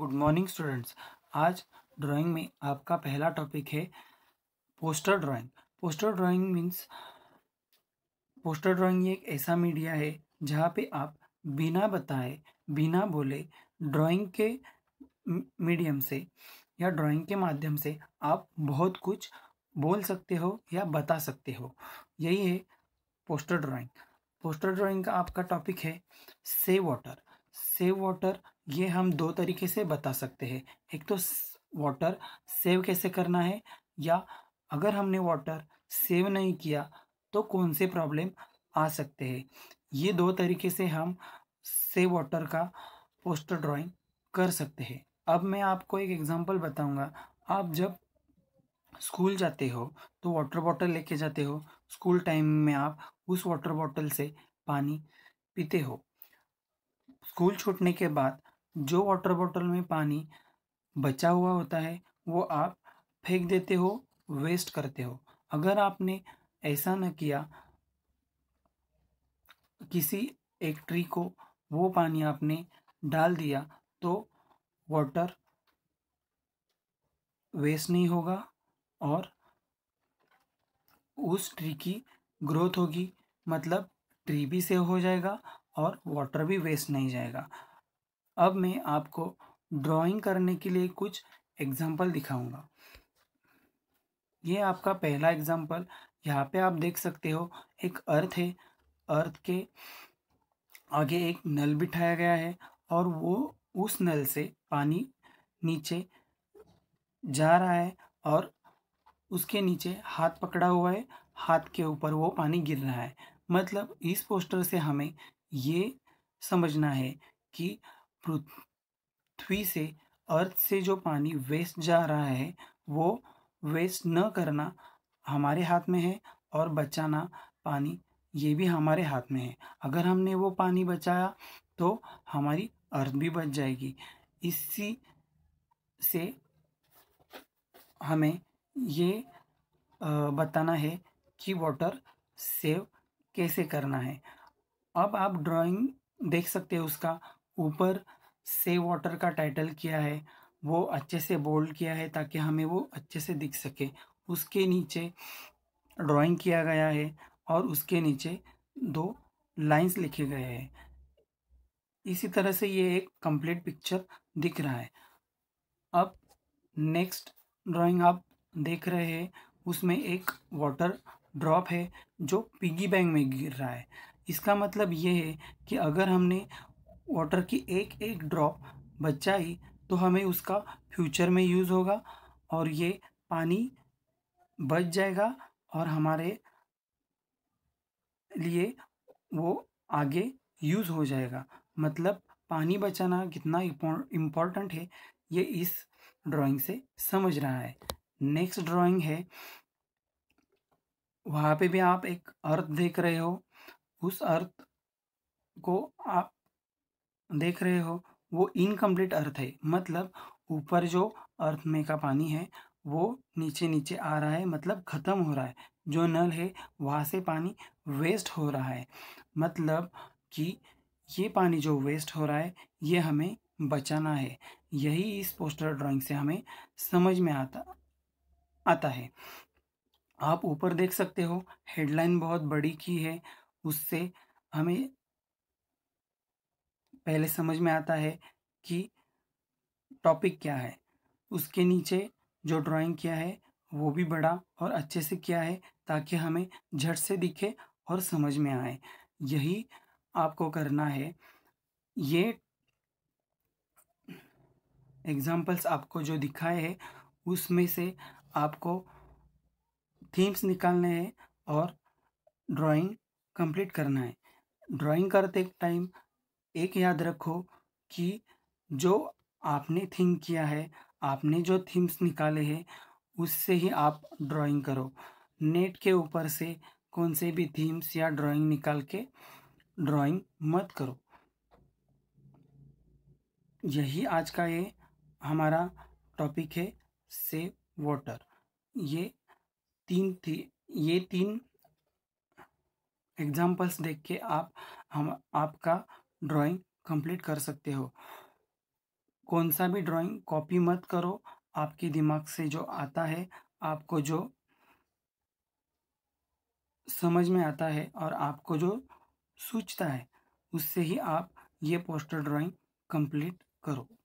good morning students आज drawing में आपका पहला टॉपिक है poster drawing poster drawing means poster drawing एक ऐसा मीडिया है जहाँ पे आप बिना बताए बिना बोले ड्राइंग के मीडियम से या ड्राइंग के माध्यम से आप बहुत कुछ बोल सकते हो या बता सकते हो यही है पोस्टर ड्राइंग पोस्टर ड्राइंग का आपका टॉपिक है सेव वाटर सेव वाटर ये हम दो तरीके से बता सकते हैं एक तो वाटर सेव कैसे करना है या अगर हमने वाटर सेव नहीं किया तो कौन से प्रॉब्लम आ सकते हैं ये दो तरीके से हम सेव वाटर का पोस्टर ड्राइंग कर सकते हैं अब मैं आपको एक एग्जांपल बताऊंगा आप जब स्कूल जाते हो तो वाटर बॉटल लेके जाते हो स्कूल टाइम में आप उस वाटर बॉटल से पानी पीते हो स्कूल छूटने के बाद जो वाटर बॉटल में पानी बचा हुआ होता है वो आप फेंक देते हो वेस्ट करते हो अगर आपने ऐसा न किया किसी एक ट्री को वो पानी आपने डाल दिया तो वाटर वेस्ट नहीं होगा और उस ट्री की ग्रोथ होगी मतलब ट्री भी सेव हो जाएगा और वाटर भी वेस्ट नहीं जाएगा अब मैं आपको ड्राइंग करने के लिए कुछ एग्जाम्पल दिखाऊंगा ये आपका पहला एग्जाम्पल यहाँ पे आप देख सकते हो एक अर्थ है अर्थ के आगे एक नल बिठाया गया है और वो उस नल से पानी नीचे जा रहा है और उसके नीचे हाथ पकड़ा हुआ है हाथ के ऊपर वो पानी गिर रहा है मतलब इस पोस्टर से हमें ये समझना है कि पृथ्वी से अर्थ से जो पानी वेस्ट जा रहा है वो वेस्ट न करना हमारे हाथ में है और बचाना पानी ये भी हमारे हाथ में है अगर हमने वो पानी बचाया तो हमारी अर्थ भी बच जाएगी इसी से हमें ये बताना है कि वाटर सेव कैसे करना है अब आप ड्राइंग देख सकते हो उसका ऊपर सेव वाटर का टाइटल किया है वो अच्छे से बोल्ड किया है ताकि हमें वो अच्छे से दिख सके उसके नीचे ड्राइंग किया गया है और उसके नीचे दो लाइंस लिखे गए हैं इसी तरह से ये एक कंप्लीट पिक्चर दिख रहा है अब नेक्स्ट ड्राइंग आप देख रहे हैं उसमें एक वाटर ड्रॉप है जो पिगी बैंक में गिर रहा है इसका मतलब ये है कि अगर हमने वाटर की एक एक ड्रॉप बचाई तो हमें उसका फ्यूचर में यूज़ होगा और ये पानी बच जाएगा और हमारे लिए वो आगे यूज़ हो जाएगा मतलब पानी बचाना कितना इम्पोर्टेंट है ये इस ड्राइंग से समझ रहा है नेक्स्ट ड्राइंग है वहाँ पे भी आप एक अर्थ देख रहे हो उस अर्थ को आप देख रहे हो वो इनकम्प्लीट अर्थ है मतलब ऊपर जो अर्थ में का पानी है वो नीचे नीचे आ रहा है मतलब ख़त्म हो रहा है जो नल है वहाँ से पानी वेस्ट हो रहा है मतलब कि ये पानी जो वेस्ट हो रहा है ये हमें बचाना है यही इस पोस्टर ड्राइंग से हमें समझ में आता आता है आप ऊपर देख सकते हो हेडलाइन बहुत बड़ी की है उससे हमें पहले समझ में आता है कि टॉपिक क्या है उसके नीचे जो ड्राइंग किया है वो भी बड़ा और अच्छे से किया है ताकि हमें झट से दिखे और समझ में आए यही आपको करना है ये एग्जाम्पल्स आपको जो दिखाए हैं उसमें से आपको थीम्स निकालने हैं और ड्राइंग कंप्लीट करना है ड्राइंग करते टाइम एक याद रखो कि जो आपने थिंक किया है आपने जो थीम्स निकाले हैं उससे ही आप ड्राइंग करो नेट के ऊपर से कौन से भी थीम्स या ड्राइंग निकाल के ड्राइंग मत करो यही आज का ये हमारा टॉपिक है सेव वाटर ये तीन थी ये तीन एग्जाम्पल्स देख के आप हम आपका ड्राइंग कंप्लीट कर सकते हो कौन सा भी ड्राइंग कॉपी मत करो आपके दिमाग से जो आता है आपको जो समझ में आता है और आपको जो सोचता है उससे ही आप ये पोस्टर ड्राइंग कंप्लीट करो